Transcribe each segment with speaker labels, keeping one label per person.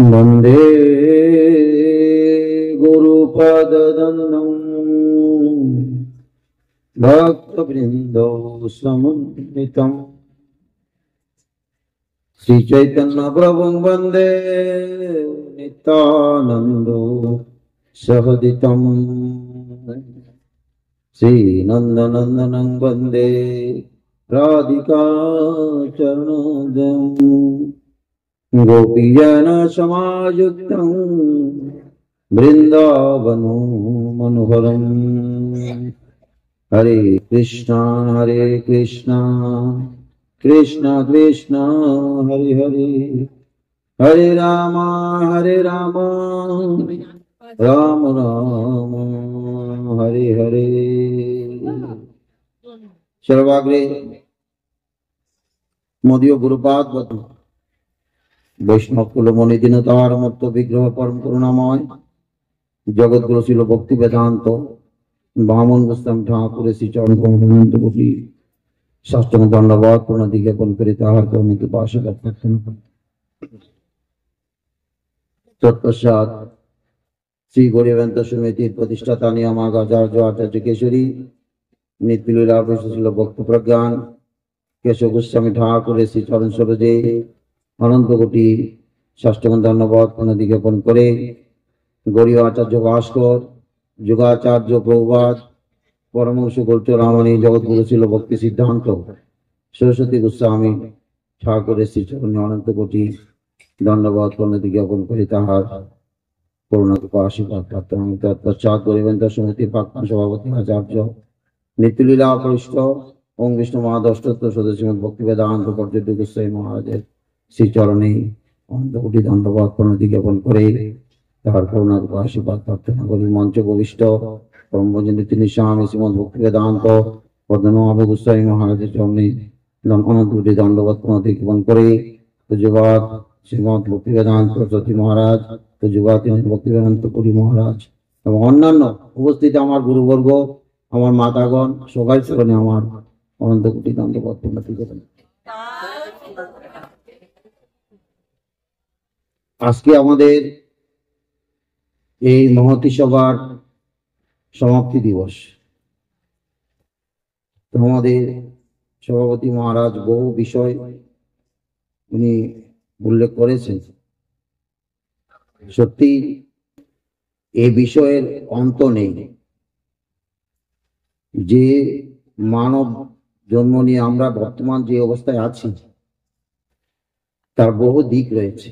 Speaker 1: वन्दे गुरुपददन्नम् भक्तवृन्दौ समुन्नितम् श्रीचैतन्यप्रभुं वन्दे नितानन्दो सहदितम् श्रीनन्दनन्दनं वन्दे राधिका चरणोदयम् गोपीजनसमायुक्तं वृंदावनो मनोहर हरे कृष्णा हरे कृष्णा कृष्णा कृष्णा हरे हरे हरे राम हरे राम राम राम हरे हरे सर्वाग्रे मोदियों गुरुपाद बतू বৈষ্ণব মনে দিন তাহার মত বিগ্রহ পরম করুণাময় জগৎগুলো ছিল ভক্তি বেদান্ত বামন গোস্তাম ঠাকুর শ্রী চরণ কমন্ত দণ্ডবাদ পূর্ণ করে তাহার কর্মীকে শ্রী গরিবেন্দ্র সমিতির প্রতিষ্ঠাতা নিয়ামাগ আচার্য আচার্য কেশরী নিত্যলীলা ছিল ভক্ত প্রজ্ঞান কেশব গোস্বামী ঠাকুরের শ্রী চরণ সরজে অনন্ত কোটি ষষ্ঠগণ ধন্যবাদ দিকে করে গরীয় আচার্য ভাস্কর যোগাচার্য প্রবাদ পরমংশ গোলচ রামণী জগৎগুরু ছিল ভক্তি সিদ্ধান্ত সরস্বতী গোস্বামী ঠাকুরের শ্রীচরণে অনন্ত কোটি ধন্যবাদ প্রণতি জ্ঞাপন করি তাহার প্রাক্তন সভাপতি আচার্য ওম বিষ্ণু সদস্য মহারাজের শ্রী চরণে অন্ধকোটি ধন্যবাদ প্রণতি জ্ঞাপন করে তার করুণার আশীর্বাদ প্রার্থনা করি মঞ্চ বলিষ্ঠ ব্রহ্মচন্দ্র তিনি স্বামী শ্রীমদ ভক্তিবেদান্ত পদ্মনাভ গোস্বামী মহারাজের চরণে দণ্ডবাদ প্রণতি জ্ঞাপন করে যুবাদ শ্রীমদ ভক্তিবেদান্ত সতী মহারাজ যুবাদ ভক্তিবেদান্ত করি মহারাজ এবং অন্যান্য উপস্থিত আমার গুরুবর্গ আমার মাতাগণ সবাই সেখানে আমার অনন্ত কোটি দণ্ডপত্র আজকে আমাদের এই মহতি সভার সমাপ্তি দিবস আমাদের সভাপতি মহারাজ বহু বিষয় উনি উল্লেখ করেছেন সত্যি এ বিষয়ের অন্ত নেই যে মানব জন্ম নিয়ে আমরা বর্তমান যে অবস্থায় আছি তার বহু দিক রয়েছে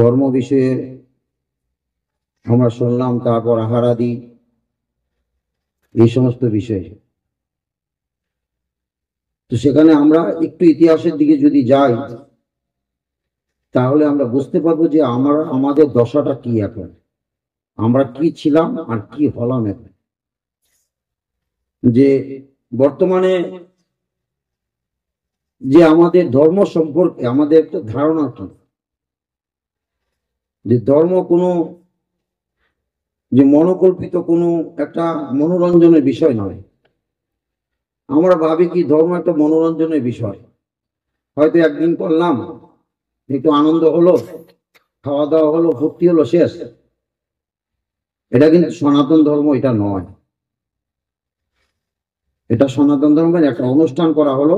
Speaker 1: ধর্ম বিষয়ে আমরা শুনলাম তারপর আহারাদি এই সমস্ত বিষয়ে তো সেখানে আমরা একটু ইতিহাসের দিকে যদি যাই তাহলে আমরা বুঝতে পারবো যে আমরা আমাদের দশাটা কি এখন আমরা কি ছিলাম আর কি হলাম এখন যে বর্তমানে যে আমাদের ধর্ম সম্পর্কে আমাদের একটা ধারণা যে ধর্ম কোনো যে মনোকল্পিত কোনো একটা মনোরঞ্জনের বিষয় নয় আমরা ভাবি কি ধর্ম একটা মনোরঞ্জনের বিষয় হয়তো একদিন করলাম একটু আনন্দ হলো খাওয়া দাওয়া হলো ভক্তি হলো শেষ এটা কিন্তু সনাতন ধর্ম এটা নয় এটা সনাতন ধর্মের একটা অনুষ্ঠান করা হলো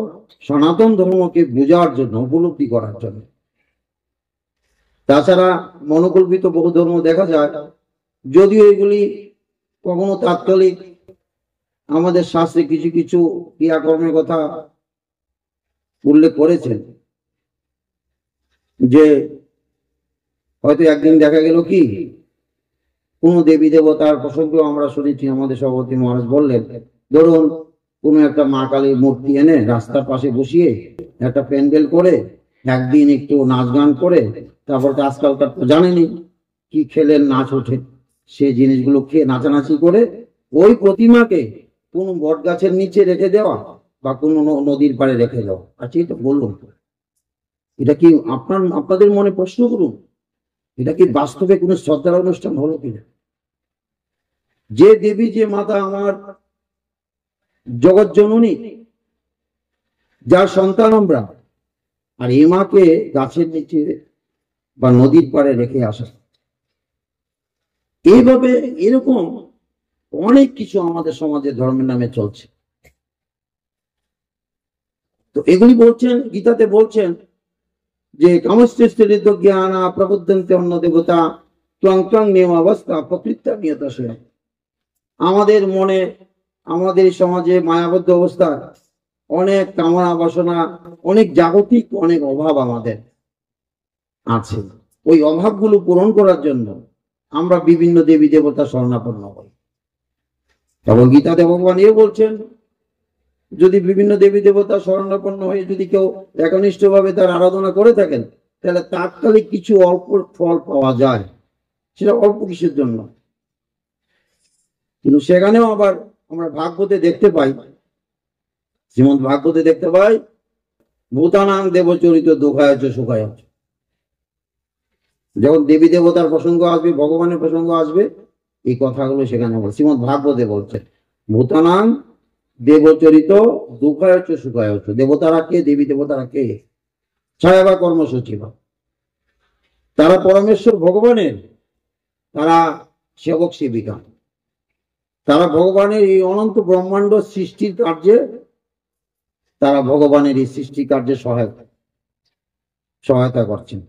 Speaker 1: সনাতন ধর্মকে বোঝার জন্য উপলব্ধি করার জন্য তাছাড়া মনোকল্পিত বহু ধর্ম দেখা যায় যদিও এগুলি কখনো তাৎকালিক আমাদের শাস্ত্রে কিছু কিছু ক্রিয়াকর্মের কথা উল্লেখ করেছেন যে হয়তো একদিন দেখা গেল কি কোন দেবী দেবতার প্রসঙ্গ আমরা শুনেছি আমাদের সভাপতি মহারাজ বললেন ধরুন কোন একটা মা কালীর মূর্তি এনে রাস্তার পাশে বসিয়ে একটা প্যান্ডেল করে একদিন একটু নাচ গান করে তারপর তো আজকালকার তো জানেনি কি খেলেন নাচ ওঠে সে জিনিসগুলো খেয়ে নাচানাচি করে ওই প্রতিমাকে কোনো বট গাছের নিচে রেখে দেওয়া বা কোনো নদীর পাড়ে রেখে দেওয়া আচ্ছা এটা বলুন এটা কি আপনার আপনাদের মনে প্রশ্ন করুন এটা কি বাস্তবে কোনো শ্রদ্ধার অনুষ্ঠান হলো কিনা যে দেবী যে মাতা আমার জগৎ জননী যার সন্তান আমরা আর এমাকে গাছের নিচে বা নদীর পারে রেখে আসা এইভাবে এরকম অনেক কিছু আমাদের সমাজে ধর্মের নামে চলছে তো এগুলি বলছেন গীতাতে বলছেন যে কামশ্রেষ্ঠ জ্ঞান প্রবুদ্ধন্তে অন্য দেবতা ত্বং ত্বং নিয়ম অবস্থা প্রকৃত্যা নিয়ত আমাদের মনে আমাদের সমাজে মায়াবদ্ধ অবস্থা অনেক কামনা বাসনা অনেক জাগতিক অনেক অভাব আমাদের আছে ওই অভাবগুলো পূরণ করার জন্য আমরা বিভিন্ন দেবী দেবতা স্বর্ণাপন্ন হই এবং গীতা ভগবান এও বলছেন যদি বিভিন্ন দেবী দেবতা স্মরণাপন্ন হয়ে যদি কেউ একনিষ্ঠভাবে তার আরাধনা করে থাকেন তাহলে তাৎকালিক কিছু অল্প ফল পাওয়া যায় সেটা অল্প কিছুর জন্য কিন্তু সেখানেও আবার আমরা ভাগ্যতে দেখতে পাই শ্রীমন্ত ভাগ্যতে দেখতে পাই ভূতানাং দেবচরিত দুঃখায় সুখায় আছে যখন দেবী দেবতার প্রসঙ্গ আসবে ভগবানের প্রসঙ্গ আসবে এই কথাগুলো সেখানে বলে শ্রীমদ ভাগবতে বলছে ভূতানাং দেবচরিত দুঃখায়চ সুখায়চ দেবতারা কে দেবী দেবতারা কে ছায়া বা কর্মসূচি বা তারা পরমেশ্বর ভগবানের তারা সেবক সেবিকা তারা ভগবানের এই অনন্ত ব্রহ্মাণ্ড সৃষ্টির কার্যে তারা ভগবানের এই সৃষ্টি কার্যে সহায়তা সহায়তা করছেন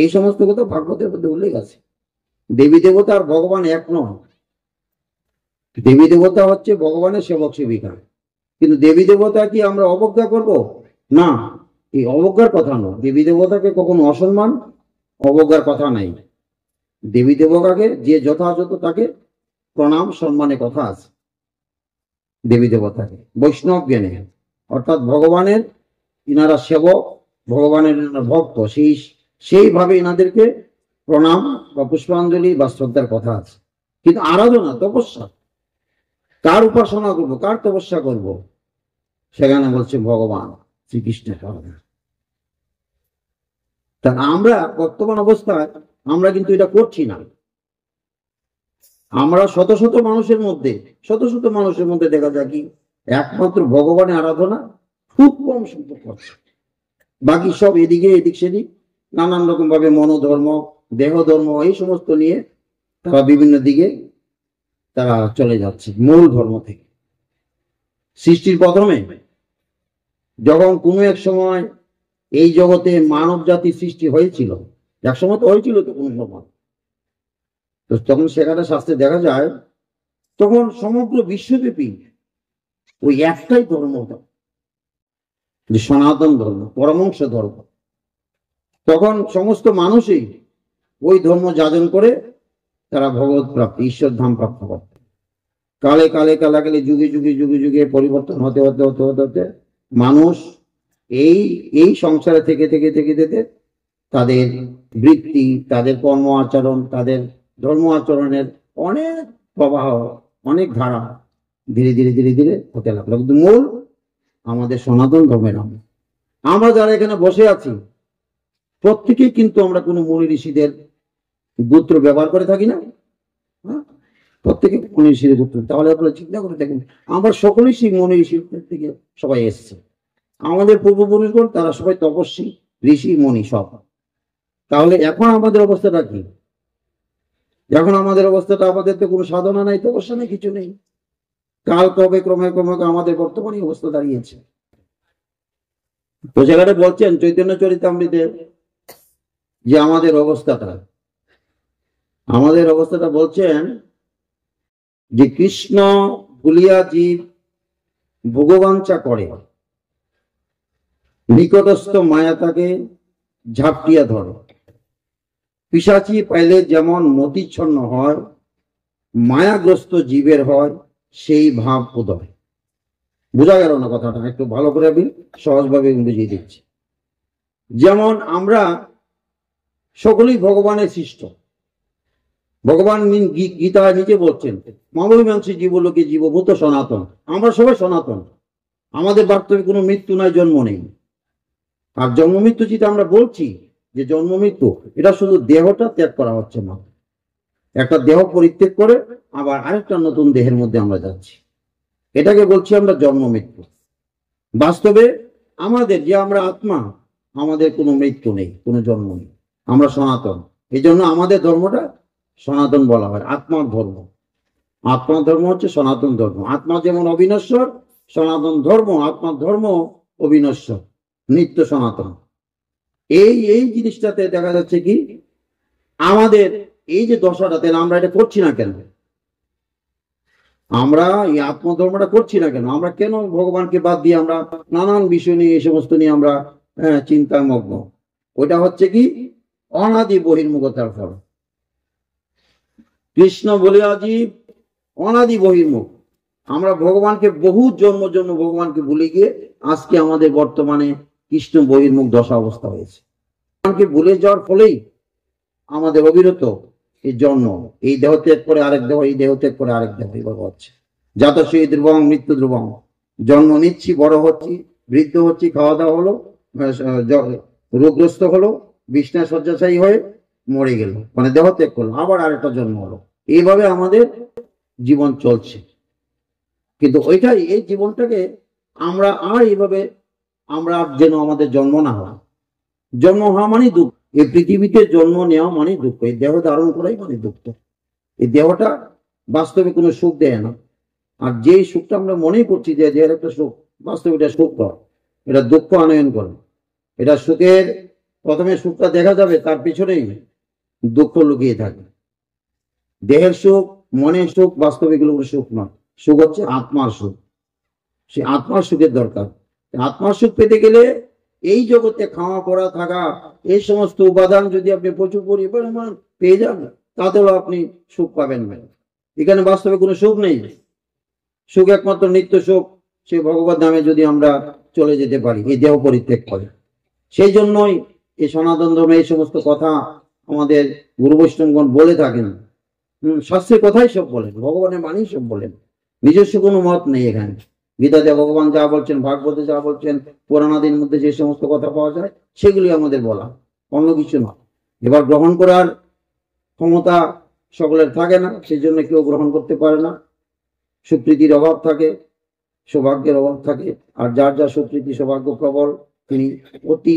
Speaker 1: এই সমস্ত কথা ভাগবতের মধ্যে উল্লেখ আছে দেবী দেবতা আর ভগবান এক নয় দেবী দেবতা হচ্ছে ভগবানের সেবক সেবিকা কিন্তু দেবী দেবতা কি আমরা অবজ্ঞা করব না এই অবজ্ঞার কথা নয় দেবী দেবতাকে কখনো অসম্মান অবজ্ঞার কথা নাই দেবী দেবতাকে যে যথাযথ তাকে প্রণাম সম্মানে কথা আছে দেবী দেবতাকে বৈষ্ণব জ্ঞানে অর্থাৎ ভগবানের ইনারা সেবক ভগবানের ভক্ত শীষ সেইভাবে এনাদেরকে প্রণাম বা পুষ্পাঞ্জলি বা শ্রদ্ধার কথা আছে কিন্তু আরাধনা তপস্যা কার উপাসনা করবো কার তপস্যা করব সেখানে বলছে ভগবান শ্রীকৃষ্ণের আরাধনা তা আমরা বর্তমান অবস্থায় আমরা কিন্তু এটা করছি না আমরা শত শত মানুষের মধ্যে শত শত মানুষের মধ্যে দেখা যায় কি একমাত্র ভগবানের আরাধনা খুব কম সম্পর্ক বাকি সব এদিকে এদিক সেদিক নানান রকম ভাবে মনোধর্ম দেহ ধর্ম এই সমস্ত নিয়ে তারা বিভিন্ন দিকে তারা চলে যাচ্ছে মূল ধর্ম থেকে সৃষ্টির প্রথমে যখন কোনো এক সময় এই জগতে মানব জাতির সৃষ্টি হয়েছিল এক সময় তো হয়েছিল তো কোনো সময় তো তখন সেখানে শাস্ত্রে দেখা যায় তখন সমগ্র বিশ্বব্যাপী ওই একটাই ধর্ম যে সনাতন ধর্ম পরমংশ ধর্ম তখন সমস্ত মানুষই ওই ধর্ম যাজন করে তারা ভগবত প্রাপ্তি ঈশ্বর ধাম প্রাপ্ত করত কালে কালে কালা কালে যুগে যুগে যুগে যুগে পরিবর্তন হতে হতে হতে হতে হতে মানুষ এই এই সংসারে থেকে থেকে থেকে থেকে তাদের বৃত্তি তাদের কর্ম আচরণ তাদের ধর্ম আচরণের অনেক প্রবাহ অনেক ধারা ধীরে ধীরে ধীরে ধীরে হতে লাগলো কিন্তু মূল আমাদের সনাতন ধর্মের আমরা যারা এখানে বসে আছি প্রত্যেকেই কিন্তু আমরা কোনো মনি ঋষিদের গোত্র ব্যবহার করে থাকি না হ্যাঁ? প্রত্যেকে মনি ঋষিদের গোত্র তাহলে আপনারা চিন্তা করে থাকেন আমার সকলেই সেই মনি ঋষির থেকে সবাই এসছে আমাদের পূর্বপুরুষগণ তারা সবাই তপস্বী ঋষি মণি সব তাহলে এখন আমাদের অবস্থাটা কি এখন আমাদের অবস্থাটা আমাদের তো কোনো সাধনা নাই তপস্যা নেই কিছু নেই কাল কবে ক্রমে ক্রমে আমাদের বর্তমানে অবস্থা দাঁড়িয়েছে তো সেখানে বলছেন চৈতন্য চরিতামৃতের যে আমাদের অবস্থাটা আমাদের অবস্থাটা বলছেন যে কৃষ্ণ ভুলিয়া জীব ভোগবাঞ্চা করে নিকটস্থ মায়া তাকে ঝাপটিয়া ধরে পিসাচি পাইলে যেমন মতিচ্ছন্ন হয় মায়াগ্রস্ত জীবের হয় সেই ভাব উদয় বোঝা গেল না কথাটা একটু ভালো করে আমি সহজভাবে বুঝিয়ে দিচ্ছি যেমন আমরা সকলেই ভগবানের সৃষ্ট ভগবান মিন গীতায় নিজে বলছেন মামীমাংসী জীবলোকে জীবভূত সনাতন আমরা সবাই সনাতন আমাদের বাস্তবে কোনো মৃত্যু নয় জন্ম নেই আর জন্ম মৃত্যু যেটা আমরা বলছি যে জন্ম মৃত্যু এটা শুধু দেহটা ত্যাগ করা হচ্ছে না একটা দেহ পরিত্যাগ করে আবার আরেকটা নতুন দেহের মধ্যে আমরা যাচ্ছি এটাকে বলছি আমরা জন্ম মৃত্যু বাস্তবে আমাদের যে আমরা আত্মা আমাদের কোনো মৃত্যু নেই কোনো জন্ম নেই আমরা সনাতন এই জন্য আমাদের ধর্মটা সনাতন বলা হয় আত্মার ধর্ম আত্মার ধর্ম হচ্ছে সনাতন ধর্ম আত্মা যেমন অবিনশ্বর সনাতন ধর্ম আত্মার ধর্ম অবিনশ্বর নিত্য সনাতন এই এই জিনিসটাতে দেখা যাচ্ছে কি আমাদের এই যে দশাটা তাহলে আমরা এটা করছি না কেন আমরা এই আত্মধর্মটা করছি না কেন আমরা কেন ভগবানকে বাদ দিয়ে আমরা নানান বিষয় নিয়ে এই সমস্ত নিয়ে আমরা চিন্তামগ্ন ওইটা হচ্ছে কি অনাদি বহির্মুখতার ফল কৃষ্ণ বলে আজীব অনাদি বহির্মুখ আমরা ভগবানকে বহু জন্ম জন্ম ভগবানকে ভুলে গিয়ে আজকে আমাদের বর্তমানে কৃষ্ণ বহির্মুখ দশা অবস্থা হয়েছে ভগবানকে ভুলে যাওয়ার ফলেই আমাদের অবিরত এই জন্ম এই দেহ ত্যাগ করে আরেক দেহ এই দেহ ত্যাগ করে আরেক দেহ এইভাবে হচ্ছে যাত সেই ধ্রুবং মৃত্যু ধ্রুবং জন্ম নিচ্ছি বড় হচ্ছি বৃদ্ধ হচ্ছি খাওয়া দাওয়া হলো রোগগ্রস্ত হলো বিষ্ণা শয্যাশায়ী হয়ে মরে গেল মানে দেহ ত্যাগ করলো আবার আরেকটা জন্ম হলো এইভাবে আমাদের জীবন চলছে কিন্তু ওইটাই এই জীবনটাকে আমরা আর এইভাবে আমরা যেন আমাদের জন্ম না হওয়া জন্ম হওয়া মানে দুঃখ এই পৃথিবীতে জন্ম নেওয়া মানে দুঃখ এই দেহ ধারণ করাই মানে দুঃখ এই দেহটা বাস্তবে কোনো সুখ দেয় না আর যেই সুখটা আমরা মনেই করছি যে দেহের একটা সুখ বাস্তবে এটা সুখ কর এটা দুঃখ আনয়ন করে এটা সুখের প্রথমে সুখটা দেখা যাবে তার পিছনেই দুঃখ লুকিয়ে থাকে দেহের সুখ মনের সুখ বাস্তবিক কোনো সুখ নয় সুখ হচ্ছে আত্মার সুখ সে আত্মার সুখের দরকার আত্মার সুখ পেতে গেলে এই জগতে খাওয়া পড়া থাকা এই সমস্ত উপাদান যদি আপনি প্রচুর পরিমাণ পেয়ে যান তাতেও আপনি সুখ পাবেন না এখানে বাস্তবে কোনো সুখ নেই সুখ একমাত্র নিত্য সুখ সে ভগবত নামে যদি আমরা চলে যেতে পারি এই দেহ পরিত্যাগ করে সেই জন্যই এই সনাতন ধর্মে এই সমস্ত কথা আমাদের গুরু বৈষ্ণবগণ বলে থাকেন শাস্ত্রের কথাই সব বলেন ভগবানের মানেই সব বলেন নিজস্ব কোনো মত নেই এখানে গীতাতে ভগবান যা বলছেন ভাগবতে যা বলছেন পুরানাদের মধ্যে যে সমস্ত কথা পাওয়া যায় সেগুলি আমাদের বলা অন্য কিছু নয় এবার গ্রহণ করার ক্ষমতা সকলের থাকে না সেই জন্য কেউ গ্রহণ করতে পারে না স্বীকৃতির অভাব থাকে সৌভাগ্যের অভাব থাকে আর যার যার স্বীকৃতি সৌভাগ্য প্রবল তিনি অতি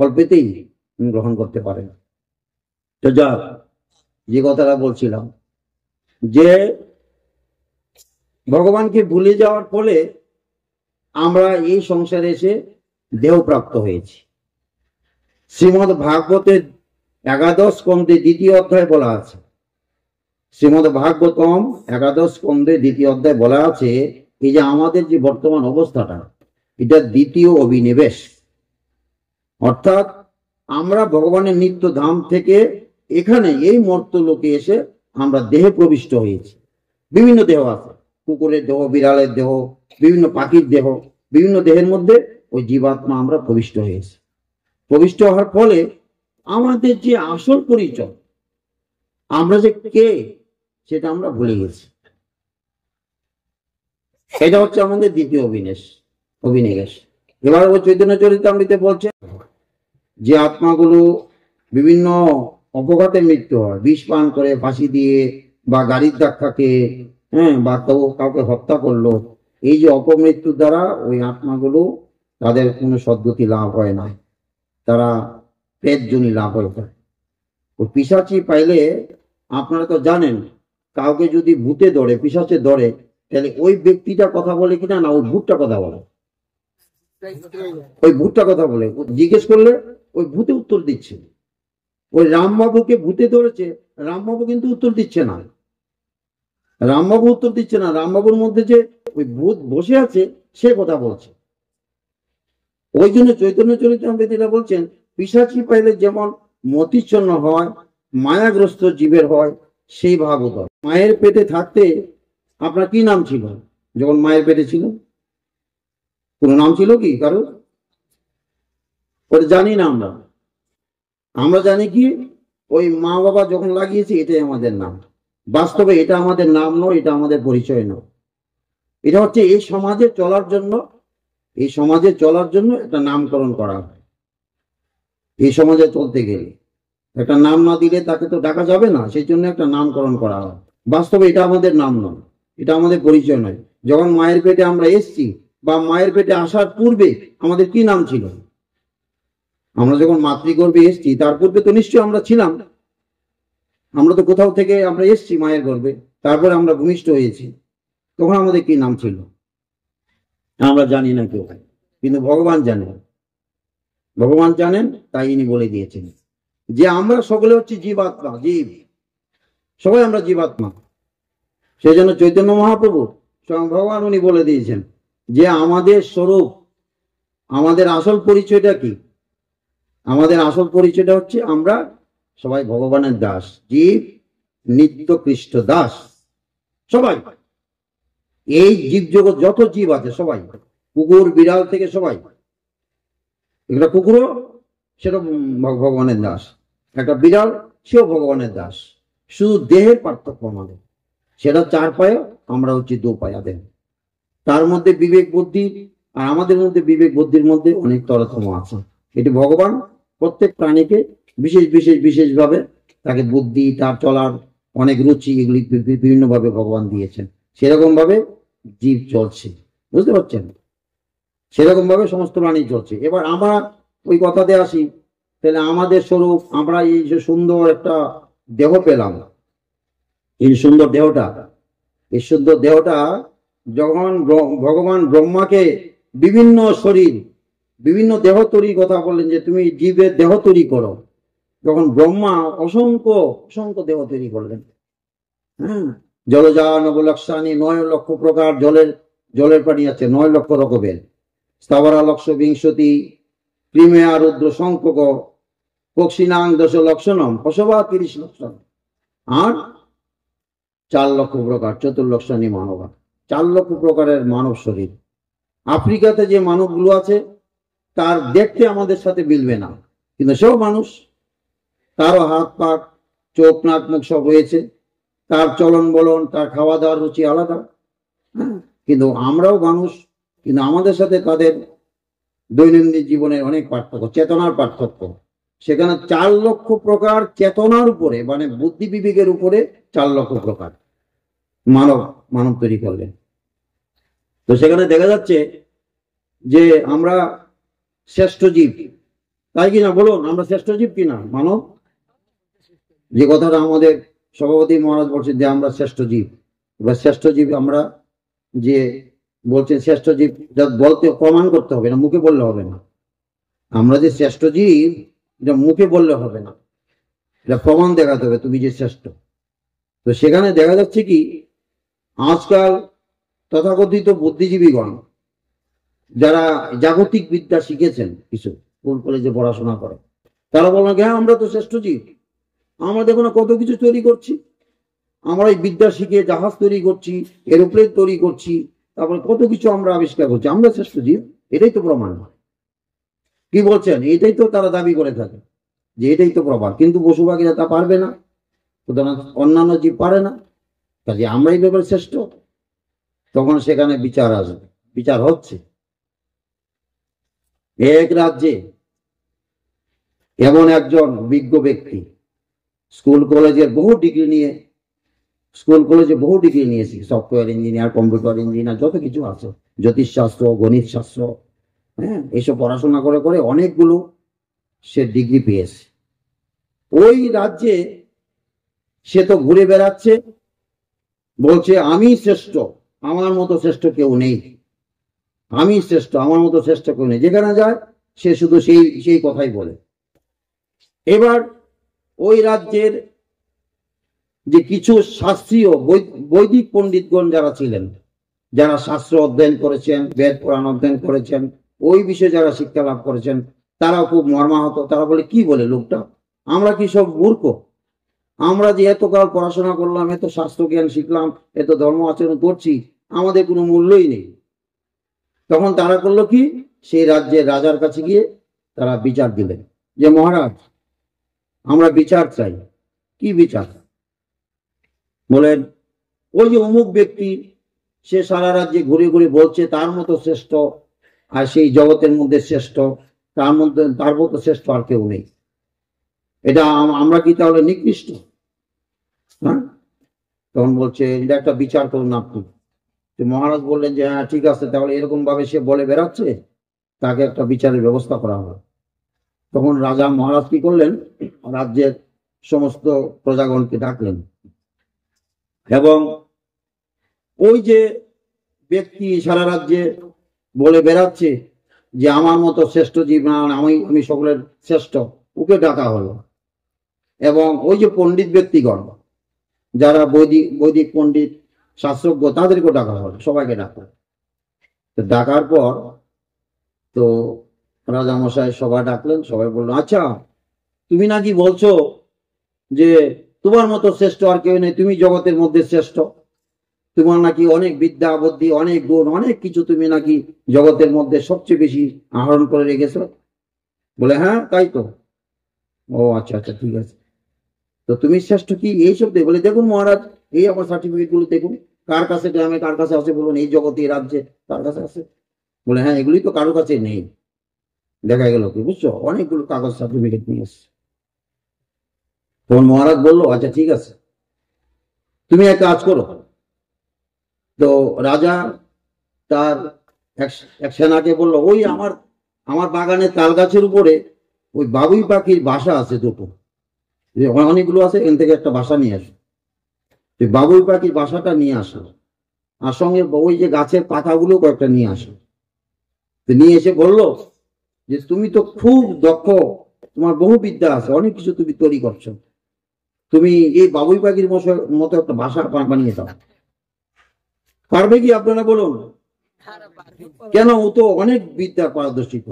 Speaker 1: গল্পেতেই গ্রহণ করতে পারে না তো যাক যে কথাটা বলছিলাম যে ভগবানকে ভুলে যাওয়ার ফলে আমরা এই সংসারে এসে দেহপ্রাপ্ত হয়েছি শ্রীমদ ভাগবতের একাদশ কন্দে দ্বিতীয় অধ্যায় বলা আছে শ্রীমদ ভাগবতম একাদশ কন্দে দ্বিতীয় অধ্যায় বলা আছে এই যে আমাদের যে বর্তমান অবস্থাটা এটা দ্বিতীয় অভিনিবেশ অর্থাৎ আমরা ভগবানের নিত্য ধাম থেকে এখানে এই মর্ত লোকে এসে আমরা দেহে প্রবিষ্ট হয়েছি বিভিন্ন দেহ আছে কুকুরের দেহ বিড়ালের দেহ বিভিন্ন পাখির দেহ বিভিন্ন দেহের মধ্যে ওই জীবাত্মা আমরা প্রবিষ্ট হয়েছি প্রবিষ্ট হওয়ার ফলে আমাদের যে আসল পরিচয় আমরা যে কে সেটা আমরা ভুলে গেছি এটা হচ্ছে আমাদের দ্বিতীয় অভিনেশ অভিনিবেশ এবার ওই চৈতন্য চরিতামৃতে বলছে যে আত্মাগুলো বিভিন্ন অপঘাতে মৃত্যু হয় বিষ পান করে ফাঁসি দিয়ে বা গাড়ির ধাক্কাকে হ্যাঁ বা কেউ কাউকে হত্যা করলো এই যে অপমৃত্যুর দ্বারা ওই আত্মাগুলো তাদের কোনো সদ্গতি লাভ হয় না তারা জনি লাভ হয়ে যায় ও পিসাচি পাইলে আপনারা তো জানেন কাউকে যদি ভূতে ধরে পিসাচে ধরে তাহলে ওই ব্যক্তিটা কথা বলে কিনা না ওই ভূতটা কথা বলে ওই ভূতটা কথা বলে জিজ্ঞেস করলে ওই ভূতে উত্তর দিচ্ছে ওই রামবাবুকে ভূতে ধরেছে রামবাবু কিন্তু উত্তর দিচ্ছে না রামবাবু উত্তর দিচ্ছে না রামবাবুর মধ্যে যে ওই ভূত বসে আছে সে কথা বলছে ওই জন্য চৈতন্য চরিত্রা বলছেন পিসাচি পাইলে যেমন মতিচ্ছন্ন হয় মায়াগ্রস্ত জীবের হয় সেই ভাব মায়ের পেটে থাকতে আপনার কি নাম ছিল যখন মায়ের পেটে ছিল পুরো নাম ছিল কি কারোর ওটা জানি না আমরা আমরা জানি কি ওই মা বাবা যখন লাগিয়েছি এটাই আমাদের নাম বাস্তবে এটা আমাদের নাম নয় এটা আমাদের পরিচয় নয় এটা হচ্ছে এই সমাজে চলার জন্য এই সমাজে চলার জন্য একটা নামকরণ করা হয় এই সমাজে চলতে গেলে একটা নাম না দিলে তাকে তো ডাকা যাবে না সেই জন্য একটা নামকরণ করা হয় বাস্তবে এটা আমাদের নাম নয় এটা আমাদের পরিচয় নয় যখন মায়ের পেটে আমরা এসছি বা মায়ের পেটে আসার পূর্বে আমাদের কি নাম ছিল আমরা যখন মাতৃগর্ভে এসছি তার পূর্বে তো নিশ্চয়ই আমরা ছিলাম আমরা তো কোথাও থেকে আমরা এসছি মায়ের গর্ভে তারপরে আমরা ভূমিষ্ঠ হয়েছি তখন আমাদের কি নাম ছিল আমরা জানি না কেউ কিন্তু ভগবান জানেন ভগবান জানেন তাই ইনি বলে দিয়েছেন যে আমরা সকলে হচ্ছে জীবাত্মা জীব সবাই আমরা জীবাত্মা সেই জন্য চৈতন্য মহাপ্রভু স্বয়ং ভগবান উনি বলে দিয়েছেন যে আমাদের স্বরূপ আমাদের আসল পরিচয়টা কি আমাদের আসল পরিচয়টা হচ্ছে আমরা সবাই ভগবানের দাস জীব নিত্য কৃষ্ট দাস সবাই এই জীব জগৎ যত জীব আছে সবাই কুকুর বিড়াল থেকে সবাই একটা কুকুরও সেটা ভগবানের দাস একটা বিড়াল সেও ভগবানের দাস শুধু দেহের পার্থক্য আমাদের সেটা চার পায়ে আমরা হচ্ছে দু পায়া দেন তার মধ্যে বিবেক বুদ্ধি আর আমাদের মধ্যে বিবেক বুদ্ধির মধ্যে অনেক তরতম আছে এটি ভগবান প্রত্যেক প্রাণীকে বিশেষ বিশেষ বিশেষভাবে তাকে বুদ্ধি তার চলার অনেক রুচি এগুলি বিভিন্নভাবে ভগবান দিয়েছেন সেরকমভাবে জীব চলছে বুঝতে পারছেন সেরকমভাবে সমস্ত প্রাণী চলছে এবার আমরা ওই কথাতে আসি তাহলে আমাদের স্বরূপ আমরা এই যে সুন্দর একটা দেহ পেলাম এই সুন্দর দেহটা এই সুন্দর দেহটা যখন ভগবান ব্রহ্মাকে বিভিন্ন শরীর বিভিন্ন দেহ তৈরি কথা বললেন যে তুমি জীবের দেহ তৈরি করো যখন ব্রহ্মা অসংখ্য অসংখ্য দেহ তৈরি করলেন হ্যাঁ জলজা নবলক্ষানি নয় লক্ষ প্রকার জলের জলের পানি আছে নয় লক্ষ রকমের স্থাবরা লক্ষ বিংশতি ক্রিমেয়া রুদ্র সংখ্যক পক্ষিনাং দশ লক্ষণম অসবা তিরিশ লক্ষণ আর চার লক্ষ প্রকার চতুর্লক্ষণী মানব চার লক্ষ প্রকারের মানব শরীর আফ্রিকাতে যে মানবগুলো আছে তার দেখতে আমাদের সাথে মিলবে না কিন্তু সেও মানুষ তারও হাত পা চোখ নাক মুখ সব রয়েছে তার চলন বলন তার খাওয়া দাওয়ার রুচি আলাদা কিন্তু আমরাও মানুষ কিন্তু আমাদের সাথে তাদের দৈনন্দিন জীবনের অনেক পার্থক্য চেতনার পার্থক্য সেখানে চার লক্ষ প্রকার চেতনার উপরে মানে বুদ্ধি বিবেকের উপরে চার লক্ষ প্রকার মানব মানব তৈরি করলেন তো সেখানে দেখা যাচ্ছে যে আমরা শ্রেষ্ঠ জীব তাই কিনা বলুন আমরা শ্রেষ্ঠ জীব কিনা মানব যে কথাটা আমাদের সভাপতি মহারাজ বলছেন যে আমরা শ্রেষ্ঠ জীব এবার শ্রেষ্ঠ জীব আমরা যে বলছেন শ্রেষ্ঠ জীব যা বলতে প্রমাণ করতে হবে না মুখে বললে হবে না আমরা যে শ্রেষ্ঠ জীব এটা মুখে বললে হবে না এটা প্রমাণ দেখাতে হবে তুমি যে শ্রেষ্ঠ তো সেখানে দেখা যাচ্ছে কি আজকাল তথাকথিত বুদ্ধিজীবীগণ যারা জাগতিক বিদ্যা শিখেছেন কিছু কোন কলেজে পড়াশোনা করে তারা বলেন হ্যাঁ আমরা তো শ্রেষ্ঠ জীব আমরা দেখো না কত কিছু তৈরি করছি আমরা এই বিদ্যা শিখে জাহাজ তৈরি করছি এরোপ্লেন তৈরি করছি তারপরে কত কিছু আমরা আবিষ্কার করছি আমরা শ্রেষ্ঠ জীব এটাই তো প্রমাণ কি বলছেন এটাই তো তারা দাবি করে থাকে যে এটাই তো প্রমাণ কিন্তু পশু পাখিরা তা পারবে না অন্যান্য জীব পারে না কাজে আমরাই ব্যাপারে শ্রেষ্ঠ তখন সেখানে বিচার আসবে বিচার হচ্ছে এক রাজ্যে এমন একজন বিজ্ঞ ব্যক্তি স্কুল কলেজের বহু ডিগ্রি নিয়ে স্কুল কলেজে বহু ডিগ্রি নিয়েছি সফটওয়্যার ইঞ্জিনিয়ার কম্পিউটার ইঞ্জিনিয়ার যত কিছু আছে জ্যোতিষশাস্ত্র গণিত শাস্ত্র হ্যাঁ এইসব পড়াশোনা করে করে অনেকগুলো সে ডিগ্রি পেয়েছে ওই রাজ্যে সে তো ঘুরে বেড়াচ্ছে বলছে আমি শ্রেষ্ঠ আমার মতো শ্রেষ্ঠ কেউ নেই আমি শ্রেষ্ঠ আমার মতো শ্রেষ্ঠ কেউ নেই যেখানে যায় সে শুধু সেই সেই কথাই বলে এবার ওই রাজ্যের যে কিছু শাস্ত্রীয় বৈদিক পণ্ডিতগণ যারা ছিলেন যারা শাস্ত্র অধ্যয়ন করেছেন বেদ পুরাণ অধ্যয়ন করেছেন ওই বিষয়ে যারা শিক্ষা লাভ করেছেন তারা খুব মর্মাহত তারা বলে কি বলে লোকটা আমরা কি সব মূর্খ আমরা যে এতকাল পড়াশোনা করলাম এত শাস্ত্র জ্ঞান শিখলাম এত ধর্ম আচরণ করছি আমাদের কোনো মূল্যই নেই তখন তারা করলো কি সেই রাজ্যের রাজার কাছে গিয়ে তারা বিচার দিলেন যে মহারাজ আমরা বিচার চাই কি বিচার বলেন ওই যে অমুক ব্যক্তি সে সারা রাজ্যে ঘুরে ঘুরে বলছে তার মতো শ্রেষ্ঠ আর সেই জগতের মধ্যে শ্রেষ্ঠ তার মধ্যে তার মতো শ্রেষ্ঠ আর কেউ নেই এটা আমরা কি তাহলে নিকৃষ্ট হ্যাঁ তখন বলছে এটা একটা বিচার করুন আপনি মহারাজ বললেন যে হ্যাঁ ঠিক আছে তাহলে এরকম ভাবে সে বলে বেড়াচ্ছে তাকে একটা বিচারের ব্যবস্থা করা হলো তখন রাজা মহারাজ কি করলেন রাজ্যের সমস্ত প্রজাগণকে ডাকলেন এবং ওই যে ব্যক্তি সারা রাজ্যে বলে বেড়াচ্ছে যে আমার মতো শ্রেষ্ঠ জীব না আমি আমি সকলের শ্রেষ্ঠ ওকে ডাকা হলো এবং ওই যে পণ্ডিত ব্যক্তিগণ যারা বৈদিক বৈদিক পণ্ডিত শাস্ত্রজ্ঞ তাদেরকেও ডাকা হলো সবাইকে ডাকা তো ডাকার পর তো রাজামশাই সবাই ডাকলেন সবাই বললো আচ্ছা তুমি নাকি বলছো যে তোমার মতো শ্রেষ্ঠ আর কেউ নেই তুমি জগতের মধ্যে শ্রেষ্ঠ তোমার নাকি অনেক বিদ্যা বুদ্ধি অনেক গুণ অনেক কিছু তুমি নাকি জগতের মধ্যে সবচেয়ে বেশি আহরণ করে রেখেছো বলে হ্যাঁ তাই তো ও আচ্ছা আচ্ছা ঠিক আছে তো তুমি শ্রেষ্ঠ কি এইসব দিয়ে বলে দেখুন মহারাজ এই আমার সার্টিফিকেট গুলো দেখুন কার কাছে গ্রামে কার কাছে আছে বলুন এই জগতে রাজ্যে কার কাছে আছে বলে হ্যাঁ এগুলি তো কারো কাছে নেই দেখা গেল কি বুঝছো অনেকগুলো কাগজ সার্টিফিকেট নিয়ে এসছে তখন মহারাজ বললো আচ্ছা ঠিক আছে তুমি এক কাজ করো তো রাজা তার এক সেনাকে বলল ওই আমার আমার বাগানে তাল গাছের উপরে ওই বাবুই পাখির বাসা আছে দুটো অনেকগুলো আছে এখান থেকে একটা বাসা নিয়ে আসো যে বাবুই পাখি বাসাটা নিয়ে আসা আর সঙ্গে ওই যে গাছের পাতাগুলো কয়েকটা নিয়ে আসো নিয়ে এসে বলল যে তুমি তো খুব দক্ষ তোমার বহু বিদ্যা আছে অনেক কিছু তুমি তৈরি করছো তুমি এই বাবুই পাখির মতো একটা বাসা বানিয়ে দাও পারবে কি আপনারা বলুন কেন ও তো অনেক বিদ্যা পারদর্শিত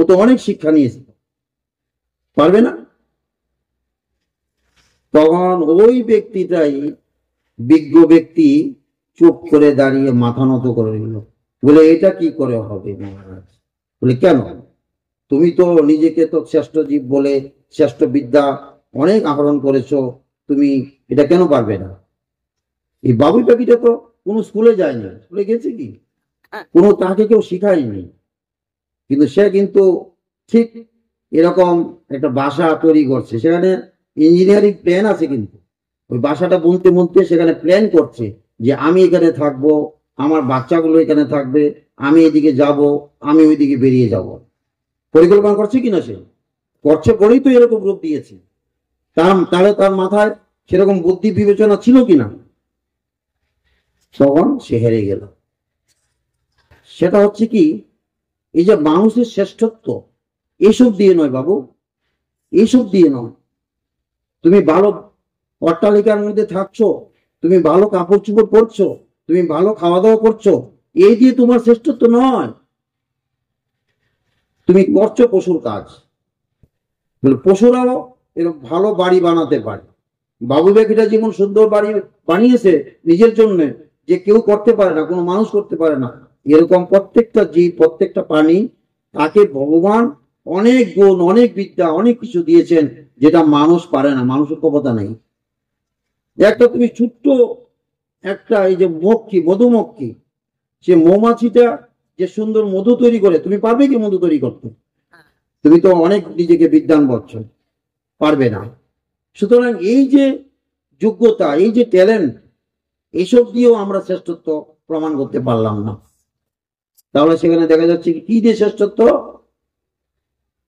Speaker 1: ও তো অনেক শিক্ষা নিয়েছে পারবে না তখন ওই ব্যক্তিটাই বিজ্ঞ ব্যক্তি চুপ করে দাঁড়িয়ে মাথা নত করে নিল বলে এটা কি করে হবে মহারাজ বলে কেন তুমি তো নিজেকে তো শ্রেষ্ঠ জীব বলে শ্রেষ্ঠ বিদ্যা অনেক আহরণ করেছ তুমি এটা কেন পারবে না এই বাবুই পাখিটা তো কোনো স্কুলে যায়নি স্কুলে গেছে কি কোনো তাকে কেউ শিখায়নি কিন্তু সে কিন্তু ঠিক এরকম একটা বাসা তৈরি করছে সেখানে ইঞ্জিনিয়ারিং প্ল্যান আছে কিন্তু ওই বাসাটা বুনতে বুনতে সেখানে প্ল্যান করছে যে আমি এখানে থাকব আমার বাচ্চাগুলো এখানে থাকবে আমি এদিকে যাব আমি ওইদিকে বেরিয়ে যাব পরিকল্পনা করছে কিনা সে করছে পরেই তো এরকম রূপ দিয়েছে তার তাহলে তার মাথায় সেরকম বুদ্ধি বিবেচনা ছিল কিনা তখন সে হেরে গেল সেটা হচ্ছে কি এই যে মানুষের শ্রেষ্ঠত্ব এসব দিয়ে নয় বাবু এসব দিয়ে নয় তুমি ভালো অট্টালিকার মধ্যে থাকছো তুমি ভালো কাপড় চোপড় পরছো তুমি ভালো খাওয়া দাওয়া করছো এই দিয়ে তোমার শ্রেষ্ঠত্ব নয় তুমি করছো পশুর কাজ পশুরাও এরকম ভালো বাড়ি বানাতে পারে বাবু বেগিটা যেমন সুন্দর বাড়ি বানিয়েছে নিজের জন্য যে কেউ করতে পারে না কোনো মানুষ করতে পারে না এরকম প্রত্যেকটা জীব প্রত্যেকটা প্রাণী তাকে ভগবান অনেক গুণ অনেক বিদ্যা অনেক কিছু দিয়েছেন যেটা মানুষ পারে না মানুষের ক্ষমতা নেই একটা তুমি ছোট্ট একটা এই যে মক্ষি মধুমক্ষি সে মৌমাছিটা যে সুন্দর মধু তৈরি করে তুমি পারবে কি মধু তৈরি করতে তুমি তো অনেক নিজেকে বিদ্যান বলছ পারবে না সুতরাং এই যে যোগ্যতা এই যে ট্যালেন্ট এইসব দিয়েও আমরা শ্রেষ্ঠত্ব প্রমাণ করতে পারলাম না তাহলে সেখানে দেখা যাচ্ছে কি দিয়ে শ্রেষ্ঠত্ব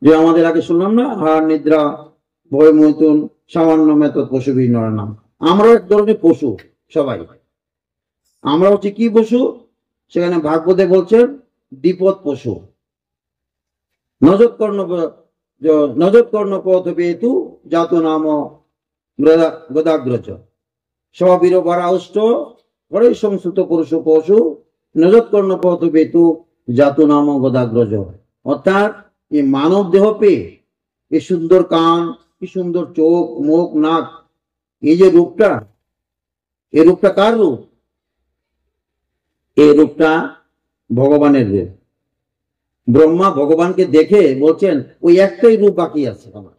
Speaker 1: যে আমাদের আগে শুনলাম না হার নিদ্রা ভয় মৈতুন সামান্য মেতত পশুবীর নাম আমরাও এক ধরনের পশু সবাই আমরা হচ্ছে কি পশু সেখানে ভাগবতে বলছেন দ্বিপদ পশু নজৎকর্ণ নজৎকর্ণ পথ পেতু জাত নাম গদাগ্রজ সবির বরাষ্ট পরে সংস্কৃত পুরুষ পশু নজৎকর্ণ পথ পেতু জাত নাম গদাগ্রজ অর্থাৎ এই মানব দেহ পেয়ে এই সুন্দর কান কি সুন্দর চোখ মুখ নাক এই যে রূপটা এ রূপটা কার রূপ এই রূপটা ভগবানের রূপ ব্রহ্মা ভগবানকে দেখে বলছেন ওই একটাই রূপ বাকি আছে আমার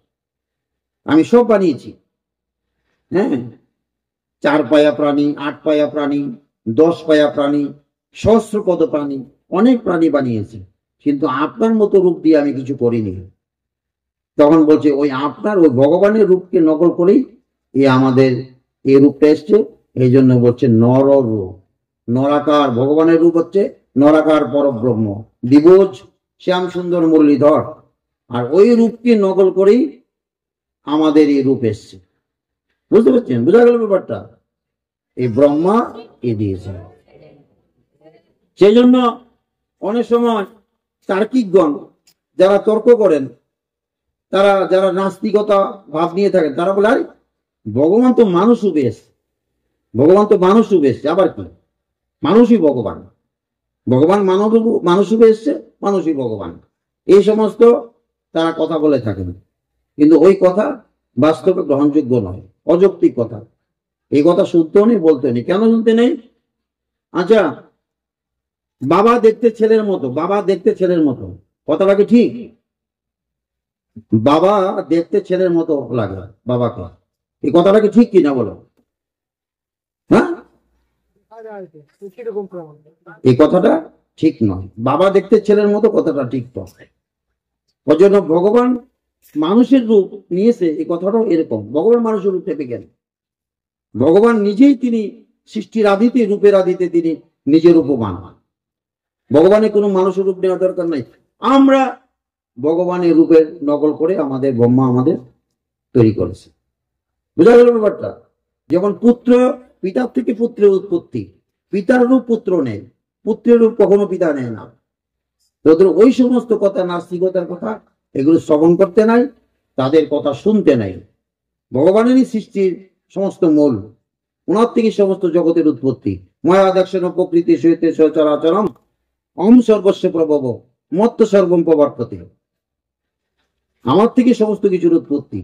Speaker 1: আমি সব বানিয়েছি হ্যাঁ চার পায়া প্রাণী আট পায়া প্রাণী দশ পায়া প্রাণী সহস্রপদ প্রাণী অনেক প্রাণী বানিয়েছে কিন্তু আপনার মতো রূপ দিয়ে আমি কিছু করিনি তখন বলছে ওই আপনার ওই ভগবানের রূপকে নকল করেই এ আমাদের এ রূপটা এসছে এই জন্য বলছে নর রূপ নরাকার ভগবানের রূপ হচ্ছে নরাকার পরব্রহ্ম দিবোজ শ্যাম সুন্দর মুরলীধর আর ওই রূপকে নকল করেই আমাদের এই রূপ এসছে বুঝতে পারছেন বোঝা গেল ব্যাপারটা এই ব্রহ্মা এ দিয়েছে সেই জন্য অনেক সময় তার্কিকগণ যারা তর্ক করেন তারা যারা নাস্তিকতা ভাব নিয়ে থাকেন তারা বলে আরে ভগবান তো মানুষ উবেশ ভগবান তো মানুষ রূপে আবার কি মানুষই ভগবান ভগবান মানব মানুষ রূপে এসছে মানুষই ভগবান এই সমস্ত তারা কথা বলে থাকেন কিন্তু ওই কথা বাস্তবে গ্রহণযোগ্য নয় অযৌক্তিক কথা এই কথা শুনতেও নেই বলতে নেই কেন শুনতে নেই আচ্ছা বাবা দেখতে ছেলের মতো বাবা দেখতে ছেলের মতো কথাটা কি ঠিক বাবা দেখতে ছেলের মতো লাগে কথা এই কথাটা কি ঠিক কিনা বলো হ্যাঁ এই কথাটা ঠিক নয় বাবা দেখতে ছেলের মতো কথাটা ঠিক নয় ওই জন্য ভগবান মানুষের রূপ নিয়েছে এই কথাটাও এরকম ভগবান মানুষের রূপ টেপে গেল ভগবান নিজেই তিনি সৃষ্টির আদিতে রূপের আদিতে তিনি নিজের উপমান হন ভগবানের কোনো মানুষের রূপ নেওয়ার দরকার নাই আমরা ভগবানের রূপের নকল করে আমাদের ব্রহ্মা আমাদের তৈরি করেছে বোঝা গেল ব্যাপারটা যেমন পুত্র পিতার থেকে পুত্রের উৎপত্তি পিতার রূপ পুত্র নেই পুত্রের রূপ কখনো পিতা নেয় না তোদের ওই সমস্ত কথা নাস্তিকতার কথা এগুলো শ্রবণ করতে নাই তাদের কথা শুনতে নাই ভগবানেরই সৃষ্টির সমস্ত মূল ওনার থেকে সমস্ত জগতের উৎপত্তি মায়া দর্শন প্রকৃতি সহিতে সচরাচরম অম সর্বস্ব প্রভব মত্ত সর্বম প্রবর্ততে আমার থেকে সমস্ত কিছুর উৎপত্তি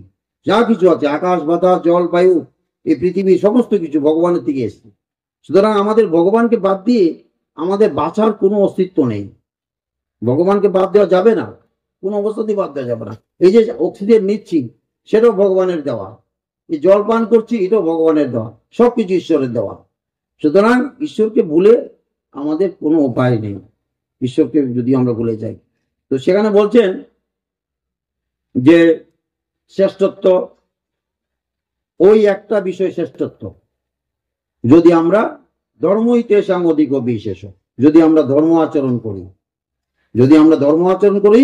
Speaker 1: যা কিছু আছে আকাশ বাতাস জল বায়ু এই পৃথিবী সমস্ত কিছু ভগবানের থেকে এসছে সুতরাং আমাদের ভগবানকে বাদ দিয়ে আমাদের বাঁচার কোনো অস্তিত্ব নেই ভগবানকে বাদ দেওয়া যাবে না কোনো অবস্থাতেই বাদ দেওয়া যাবে না এই যে অক্সিজেন নিচ্ছি সেটাও ভগবানের দেওয়া এই জল পান করছি এটাও ভগবানের দেওয়া সব কিছু ঈশ্বরের দেওয়া সুতরাং ঈশ্বরকে ভুলে আমাদের কোনো উপায় নেই ঈশ্বরকে যদি আমরা ভুলে যাই তো সেখানে বলছেন যে শ্রেষ্ঠত্ব ওই একটা বিষয় শ্রেষ্ঠত্ব যদি আমরা ধর্মইতে সাংবাদিক বিশেষ যদি আমরা ধর্ম আচরণ করি যদি আমরা ধর্ম আচরণ করি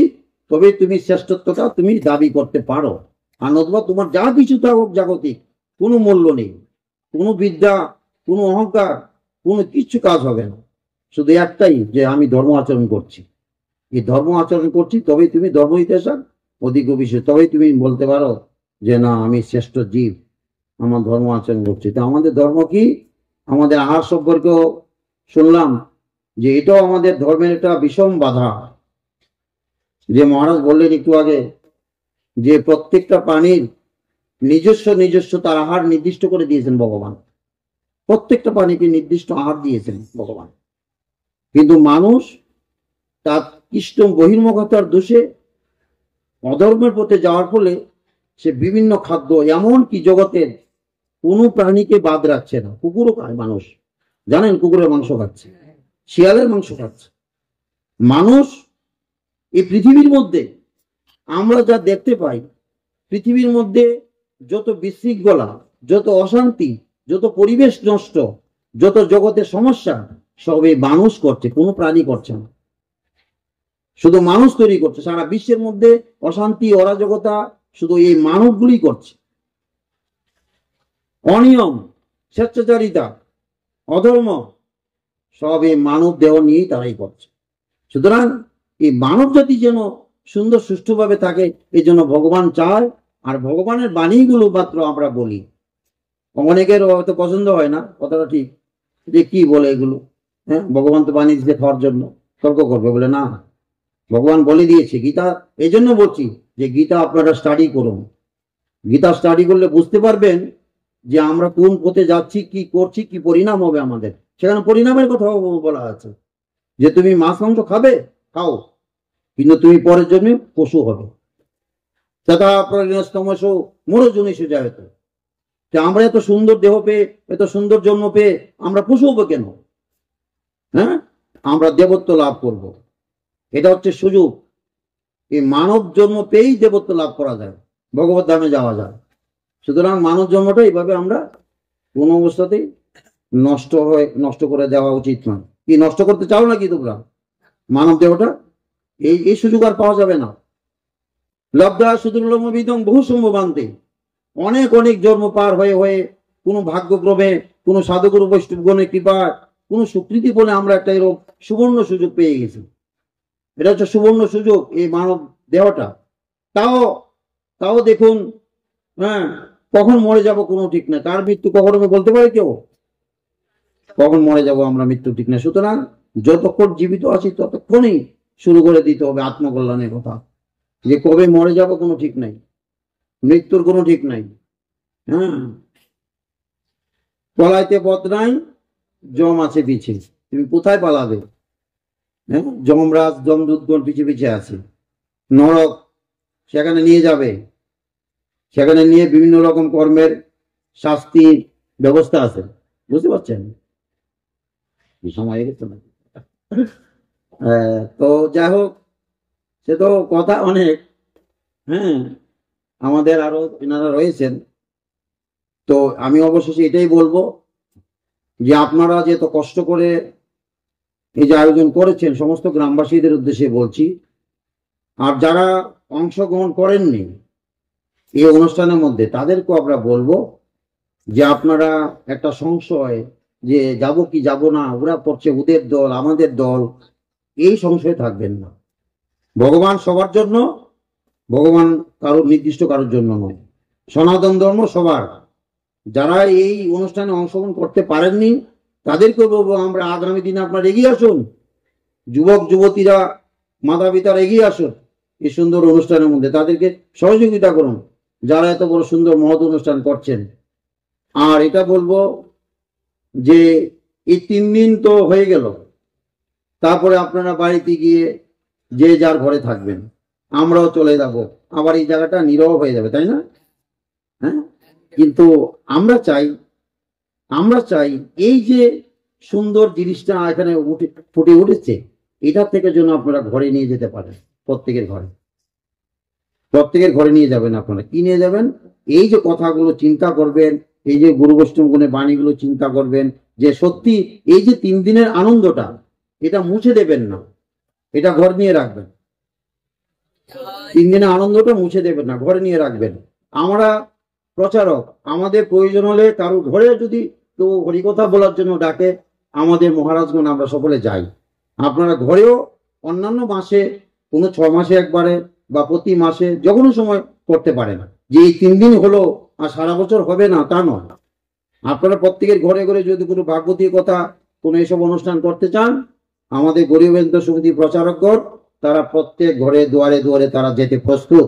Speaker 1: তবে তুমি শ্রেষ্ঠত্বটা তুমি দাবি করতে পারো আর নতুবা তোমার যা কিছু থাকুক জাগতিক কোনো মূল্য নেই কোনো বিদ্যা কোনো অহংকার কোনো কিছু কাজ হবে না শুধু একটাই যে আমি ধর্ম আচরণ করছি এই ধর্ম আচরণ করছি তবেই তুমি ধর্ম ইতিহাস অধিক বিষয় তবেই তুমি বলতে পারো যে না আমি শ্রেষ্ঠ জীব আমার ধর্ম আচরণ করছি তো আমাদের ধর্ম কি আমাদের আহার সম্পর্কেও শুনলাম যে এটাও আমাদের ধর্মের একটা বিষম বাধা যে মহারাজ বললেন একটু আগে যে প্রত্যেকটা প্রাণীর নিজস্ব নিজস্ব তার আহার নির্দিষ্ট করে দিয়েছেন ভগবান প্রত্যেকটা প্রাণীকে নির্দিষ্ট আহার দিয়েছেন ভগবান কিন্তু মানুষ তার কৃষ্ণ বহির্মুখতার দোষে অধর্মের পথে যাওয়ার ফলে সে বিভিন্ন খাদ্য এমন কি জগতের কোনো প্রাণীকে বাদ রাখছে না কুকুরও খায় মানুষ জানেন কুকুরের মাংস খাচ্ছে শিয়ালের মাংস খাচ্ছে মানুষ এই পৃথিবীর মধ্যে আমরা যা দেখতে পাই পৃথিবীর মধ্যে যত বিশৃঙ্খলা যত অশান্তি যত পরিবেশ নষ্ট যত জগতের সমস্যা সবে মানুষ করছে কোনো প্রাণী করছে না শুধু মানুষ তৈরি করছে সারা বিশ্বের মধ্যে অশান্তি অরাজকতা শুধু এই মানুষগুলি করছে অনিয়ম স্বেচ্ছাচারিতা অধর্ম সব এই মানব দেহ নিয়েই তারাই করছে সুতরাং এই মানব জাতি যেন সুন্দর সুষ্ঠুভাবে থাকে এই জন্য ভগবান চায় আর ভগবানের বাণীগুলো মাত্র আমরা বলি অনেকের হয়তো পছন্দ হয় না কথাটা ঠিক যে কি বলে এগুলো হ্যাঁ ভগবান তো বাণী দিতে খাওয়ার জন্য তর্ক করবে বলে না ভগবান বলে দিয়েছে গীতা এই জন্য বলছি যে গীতা আপনারা স্টাডি করুন গীতা স্টাডি করলে বুঝতে পারবেন যে আমরা কোন পথে যাচ্ছি কি করছি কি পরিণাম হবে আমাদের সেখানে পরিণামের কথা বলা আছে যে তুমি মাছ মাংস খাবে খাও কিন্তু তুমি পরের জন্য পশু হবে তথা প্রজ্ঞস্তমস মোরো জনিস যায় তো আমরা এত সুন্দর দেহ পেয়ে এত সুন্দর জন্ম পেয়ে আমরা পশু হবো কেন হ্যাঁ আমরা দেবত্ব লাভ করবো এটা হচ্ছে সুযোগ এই মানব জন্ম পেয়েই দেবত্ব লাভ করা যায় ভগবত ধামে যাওয়া যায় সুতরাং মানব জন্মটা এইভাবে আমরা কোন অবস্থাতেই নষ্ট হয়ে নষ্ট করে দেওয়া উচিত নয় কি নষ্ট করতে চাও নাকি তোমরা মানব দেহটা এই এই সুযোগ আর পাওয়া যাবে না লব্ধ সুদুর্লভ বিদম বহু সম্ভবান্তে অনেক অনেক জন্ম পার হয়ে হয়ে কোনো ভাগ্যক্রমে কোনো সাধকর বৈষ্ণবগণের কৃপার কোনো স্বীকৃতি বলে আমরা একটা এরকম সুবর্ণ সুযোগ পেয়ে গেছি এটা হচ্ছে সুবর্ণ সুযোগ এই মানব দেহটা তাও তাও দেখুন হ্যাঁ কখন মরে যাব কোনো ঠিক না কার মৃত্যু কখন বলতে পারি কেউ কখন মরে যাব আমরা মৃত্যু ঠিক না সুতরাং যতক্ষণ জীবিত আছি ততক্ষণই শুরু করে দিতে হবে আত্মকল্যাণের কথা যে কবে মরে যাব কোনো ঠিক নাই মৃত্যুর কোনো ঠিক নাই হ্যাঁ পলাইতে পথ নাই জম আছে পিছে তুমি কোথায় পালাবে হ্যাঁ? যমরাজ যমদূতগণ পিছিয়ে পিছিয়ে আছে নরক সেখানে নিয়ে যাবে সেখানে নিয়ে বিভিন্ন রকম কর্মের শাস্তির ব্যবস্থা আছে বুঝতে পারছেন হ্যাঁ, তো যাই হোক সে তো কথা অনেক হ্যাঁ আমাদের আরো এনারা রয়েছেন তো আমি অবশেষে এটাই বলবো যে আপনারা যে এত কষ্ট করে এই যে আয়োজন করেছেন সমস্ত গ্রামবাসীদের উদ্দেশ্যে বলছি আর যারা অংশগ্রহণ করেননি এই অনুষ্ঠানের মধ্যে তাদেরকেও আমরা বলবো যে আপনারা একটা সংশয় যে যাব কি যাব না ওরা পড়ছে ওদের দল আমাদের দল এই সংশয়ে থাকবেন না ভগবান সবার জন্য ভগবান কারোর নির্দিষ্ট কারোর জন্য নয় সনাতন ধর্ম সবার যারা এই অনুষ্ঠানে অংশগ্রহণ করতে পারেননি তাদেরকে বলবো আমরা আগামী দিনে আপনার এগিয়ে আসুন যুবক যুবতীরা মাতা পিতারা এগিয়ে আসুন এই সুন্দর অনুষ্ঠানের মধ্যে তাদেরকে সহযোগিতা করুন যারা এত বড় সুন্দর মহৎ অনুষ্ঠান করছেন আর এটা বলবো যে এই তিন দিন তো হয়ে গেল তারপরে আপনারা বাড়িতে গিয়ে যে যার ঘরে থাকবেন আমরাও চলে যাব আবার এই জায়গাটা নীরব হয়ে যাবে তাই না হ্যাঁ কিন্তু আমরা চাই আমরা চাই এই যে সুন্দর জিনিসটা এখানে ফুটে উঠেছে এটা থেকে যেন আপনারা ঘরে নিয়ে যেতে পারেন প্রত্যেকের ঘরে প্রত্যেকের ঘরে নিয়ে যাবেন আপনারা কি নিয়ে যাবেন এই যে কথাগুলো চিন্তা করবেন এই যে গুরু বৈষ্ণবগুণের বাণীগুলো চিন্তা করবেন যে সত্যি এই যে তিন দিনের আনন্দটা এটা মুছে দেবেন না এটা ঘর নিয়ে রাখবেন তিন দিনের আনন্দটা মুছে দেবেন না ঘরে নিয়ে রাখবেন আমরা প্রচারক আমাদের প্রয়োজন হলে কারো ঘরে যদি তো হরিকথা বলার জন্য ডাকে আমাদের মহারাজগণ আমরা সকলে যাই আপনারা ঘরেও অন্যান্য মাসে কোনো ছ মাসে একবারে বা প্রতি মাসে যে কোনো সময় করতে পারে না যে এই তিন দিন হলো আর সারা বছর হবে না তা নয় আপনারা প্রত্যেকের ঘরে ঘরে যদি কোনো ভাগ্যতীয় কথা কোনো এসব অনুষ্ঠান করতে চান আমাদের গরিবেন্দ্র সমিতি প্রচারকগণ তারা প্রত্যেক ঘরে দুয়ারে দুয়ারে তারা যেতে প্রস্তুত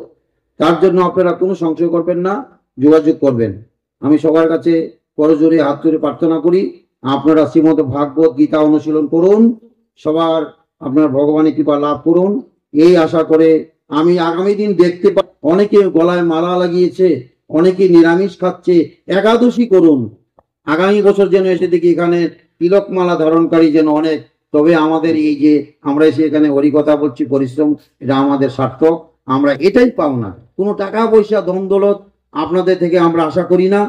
Speaker 1: তার জন্য আপনারা কোনো সংশয় করবেন না যোগাযোগ করবেন আমি সবার কাছে পরজোরে হাত তুলে প্রার্থনা করি আপনারা শ্রীমত ভাগবত গীতা অনুশীলন করুন সবার আপনার ভগবানের কৃপা লাভ করুন এই আশা করে আমি আগামী দিন দেখতে পাই অনেকে গলায় মালা লাগিয়েছে অনেকে নিরামিষ খাচ্ছে একাদশী করুন আগামী বছর যেন এসে দেখি এখানে তিলক মালা ধারণকারী যেন অনেক তবে আমাদের এই যে আমরা এসে এখানে হরিকথা বলছি পরিশ্রম এটা আমাদের সার্থক আমরা এটাই পাও না কোনো টাকা পয়সা দম আপনাদের থেকে আমরা আশা করি না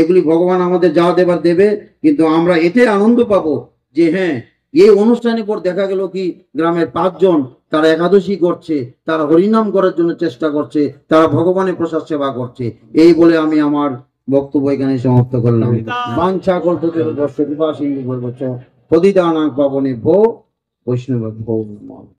Speaker 1: এগুলি ভগবান আমাদের যা দেবার দেবে কিন্তু আমরা এতে আনন্দ পাবো যে হ্যাঁ এই অনুষ্ঠানের পর দেখা গেল কি গ্রামের পাঁচজন তারা একাদশী করছে তারা হরিনাম করার জন্য চেষ্টা করছে তারা ভগবানের প্রসাদ সেবা করছে এই বলে আমি আমার বক্তব্য এখানে সমাপ্ত করলাম বাঞ্ছা করতে বর্ষ দিবাসী বলবছ পাবনে ভো বৈষ্ণব ভৌ